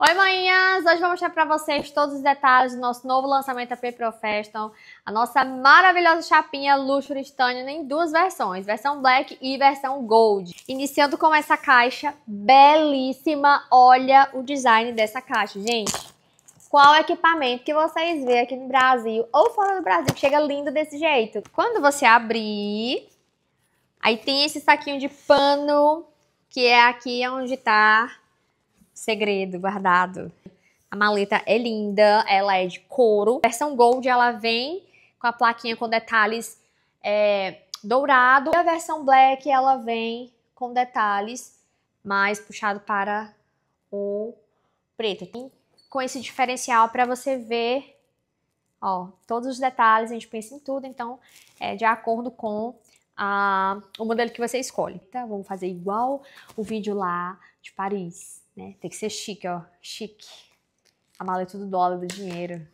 Oi, manhãs! Hoje vou mostrar para vocês todos os detalhes do nosso novo lançamento AP Festival, a nossa maravilhosa chapinha Luxury Stunning em duas versões, versão Black e versão Gold. Iniciando com essa caixa belíssima, olha o design dessa caixa, gente. Qual equipamento que vocês vê aqui no Brasil ou fora do Brasil que chega lindo desse jeito? Quando você abrir, aí tem esse saquinho de pano, que é aqui onde tá segredo guardado. A maleta é linda, ela é de couro. Versão Gold, ela vem com a plaquinha com detalhes é, dourado. E a versão Black, ela vem com detalhes mais puxado para o preto. Então, com esse diferencial para você ver, ó, todos os detalhes, a gente pensa em tudo, então é de acordo com a, o modelo que você escolhe. Tá? Vamos fazer igual o vídeo lá de Paris. Né? Tem que ser chique, ó. Chique. A mala é tudo dólar do dinheiro.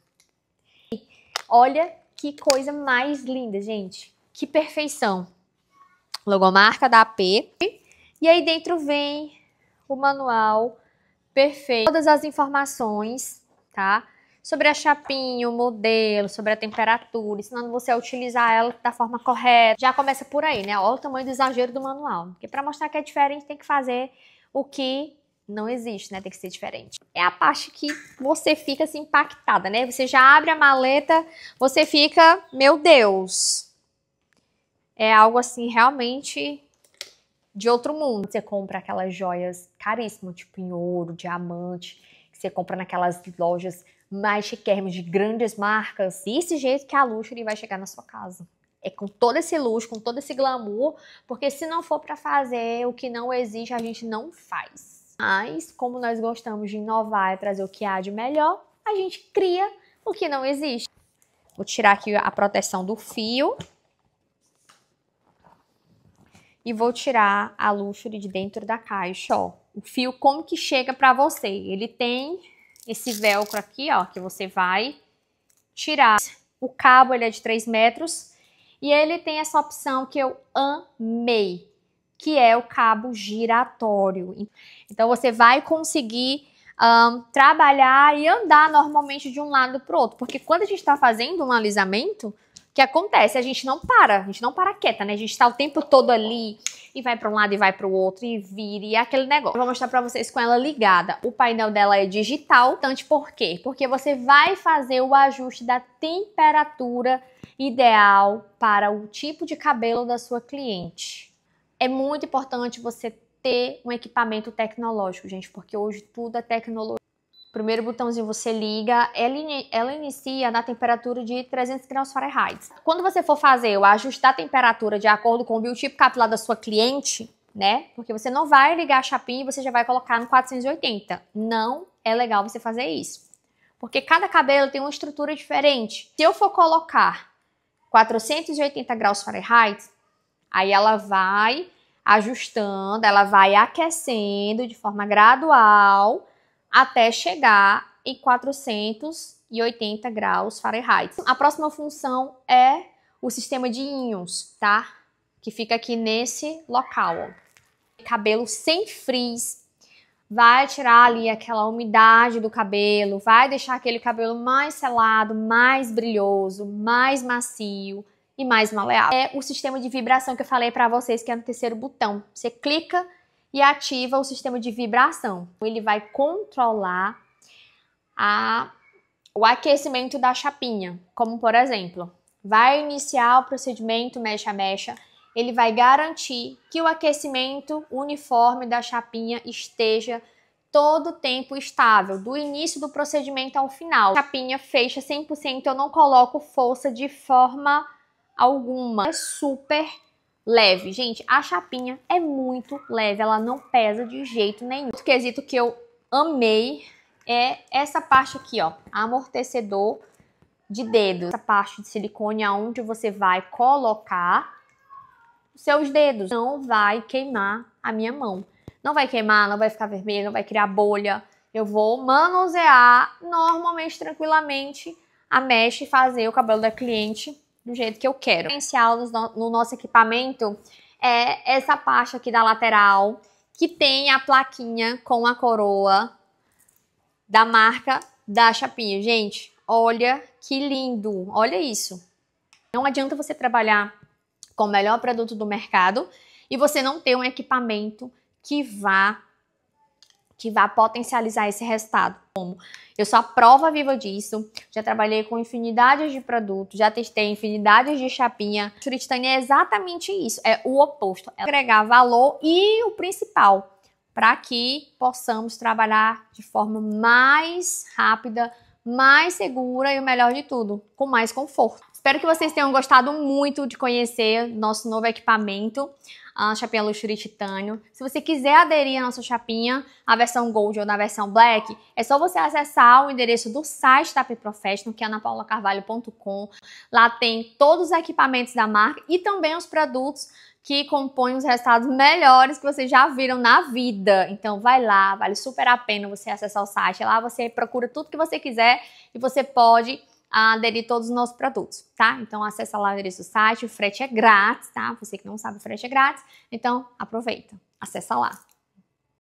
Olha que coisa mais linda, gente. Que perfeição. Logomarca da AP. E aí dentro vem o manual perfeito. Todas as informações, tá? Sobre a chapinha, o modelo, sobre a temperatura, ensinando você a utilizar ela da forma correta. Já começa por aí, né? Olha o tamanho do exagero do manual. Porque para mostrar que é diferente, tem que fazer o que não existe, né? Tem que ser diferente. É a parte que você fica assim, impactada, né? Você já abre a maleta, você fica, meu Deus. É algo assim realmente de outro mundo. Você compra aquelas joias caríssimas, tipo em ouro, diamante, que você compra naquelas lojas mais chiquérrimas de grandes marcas. Desse jeito que a luxo vai chegar na sua casa é com todo esse luxo, com todo esse glamour, porque se não for para fazer o que não exige, a gente não faz. Mas, como nós gostamos de inovar e trazer o que há de melhor, a gente cria o que não existe. Vou tirar aqui a proteção do fio. E vou tirar a Luxury de dentro da caixa, ó. O fio como que chega pra você? Ele tem esse velcro aqui, ó, que você vai tirar. O cabo, ele é de 3 metros. E ele tem essa opção que eu amei, que é o cabo giratório. Então você vai conseguir um, trabalhar e andar normalmente de um lado para o outro, porque quando a gente está fazendo um alisamento, o que acontece? A gente não para, a gente não para quieta, né? A gente está o tempo todo ali e vai para um lado e vai para o outro e vira e é aquele negócio. Eu vou mostrar para vocês com ela ligada. O painel dela é digital, tanto tipo, por quê? Porque você vai fazer o ajuste da temperatura ideal para o tipo de cabelo da sua cliente é muito importante você ter um equipamento tecnológico, gente, porque hoje tudo é tecnologia. primeiro botãozinho você liga, ela, in ela inicia na temperatura de 300 graus Fahrenheit. Quando você for fazer o ajustar a temperatura de acordo com o biotipo capilar da sua cliente, né? Porque você não vai ligar a chapinha e você já vai colocar no 480. Não é legal você fazer isso. Porque cada cabelo tem uma estrutura diferente. Se eu for colocar 480 graus Fahrenheit, Aí ela vai ajustando, ela vai aquecendo de forma gradual até chegar em 480 graus Fahrenheit. A próxima função é o sistema de íons, tá? Que fica aqui nesse local. Ó. Cabelo sem frizz. Vai tirar ali aquela umidade do cabelo, vai deixar aquele cabelo mais selado, mais brilhoso, mais macio e mais maleável. É o sistema de vibração que eu falei para vocês que é no terceiro botão. Você clica e ativa o sistema de vibração. Ele vai controlar a, o aquecimento da chapinha, como por exemplo, vai iniciar o procedimento mecha mecha, ele vai garantir que o aquecimento uniforme da chapinha esteja todo o tempo estável, do início do procedimento ao final. A chapinha fecha 100%, eu não coloco força de forma alguma. É super leve. Gente, a chapinha é muito leve, ela não pesa de jeito nenhum. Outro quesito que eu amei é essa parte aqui, ó, amortecedor de dedos. Essa parte de silicone aonde é você vai colocar seus dedos. Não vai queimar a minha mão. Não vai queimar, não vai ficar vermelho, não vai criar bolha. Eu vou manusear normalmente, tranquilamente, a mecha e fazer o cabelo da cliente do jeito que eu quero. O diferencial no nosso equipamento é essa parte aqui da lateral, que tem a plaquinha com a coroa da marca da chapinha. Gente, olha que lindo, olha isso. Não adianta você trabalhar com o melhor produto do mercado e você não ter um equipamento que vá que vá potencializar esse resultado. Como eu sou a prova viva disso, já trabalhei com infinidades de produtos, já testei infinidades de chapinha. Shuristania é exatamente isso, é o oposto, é agregar valor e o principal, para que possamos trabalhar de forma mais rápida, mais segura e o melhor de tudo, com mais conforto. Espero que vocês tenham gostado muito de conhecer nosso novo equipamento, a chapinha Luxury Titânio. Se você quiser aderir à nossa chapinha, a versão Gold ou na versão Black, é só você acessar o endereço do site da P Professional, que é anapaulacarvalho.com. Lá tem todos os equipamentos da marca e também os produtos que compõem os resultados melhores que vocês já viram na vida. Então vai lá, vale super a pena você acessar o site. Lá você procura tudo que você quiser e você pode a aderir todos os nossos produtos, tá? Então acessa lá o endereço do site, o frete é grátis, tá? Você que não sabe, o frete é grátis, então aproveita, acessa lá.